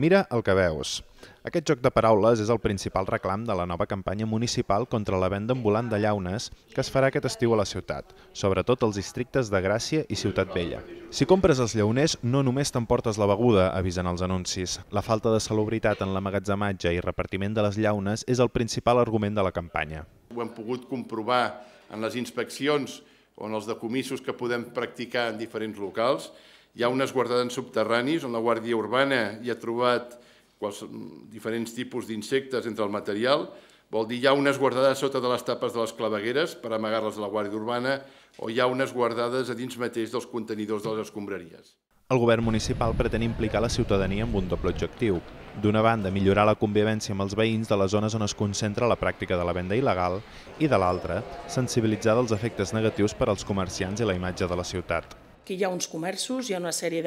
Mira el que veus. Aquest joc de paraules és el principal reclam de la nova campanya municipal contra la venda ambulant de llaunes que es farà aquest estiu a la ciutat, sobretot als districtes de Gràcia i Ciutat Vella. Si compres els llauners, no només t'emportes la beguda, avisen els anuncis. La falta de salubritat en l'amagatzematge i repartiment de les llaunes és el principal argument de la campanya. Ho hem pogut comprovar en les inspeccions o en els decomissos que podem practicar en diferents locals, hi ha unes guardades subterranis on la Guàrdia Urbana hi ha trobat mm, diferents tipus d'insectes entre el material, vol dir hi ha unes guardades sota de les tapes de les clavegueres per amagar-les a la Guàrdia Urbana o hi ha unes guardades a dins mateix dels contenidors de les escombraries. El govern municipal pretén implicar la ciutadania amb un doble objectiu. D'una banda, millorar la convivència amb els veïns de les zones on es concentra la pràctica de la venda il·legal i, de l'altra, sensibilitzar dels efectes negatius per als comerciants i la imatge de la ciutat. Aquí hi ha uns comerços, hi ha una sèrie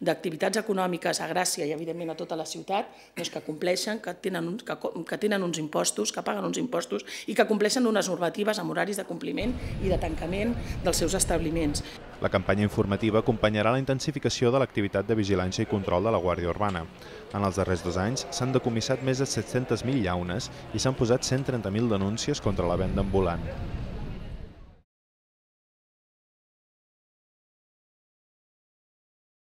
d'activitats econòmiques a Gràcia i, evidentment, a tota la ciutat doncs, que compleixen, que tenen, uns, que, que tenen uns impostos, que paguen uns impostos i que compleixen unes normatives amb horaris de compliment i de tancament dels seus establiments. La campanya informativa acompanyarà la intensificació de l'activitat de vigilància i control de la Guàrdia Urbana. En els darrers dos anys s'han decomissat més de 700.000 llaunes i s'han posat 130.000 denúncies contra la venda ambulant.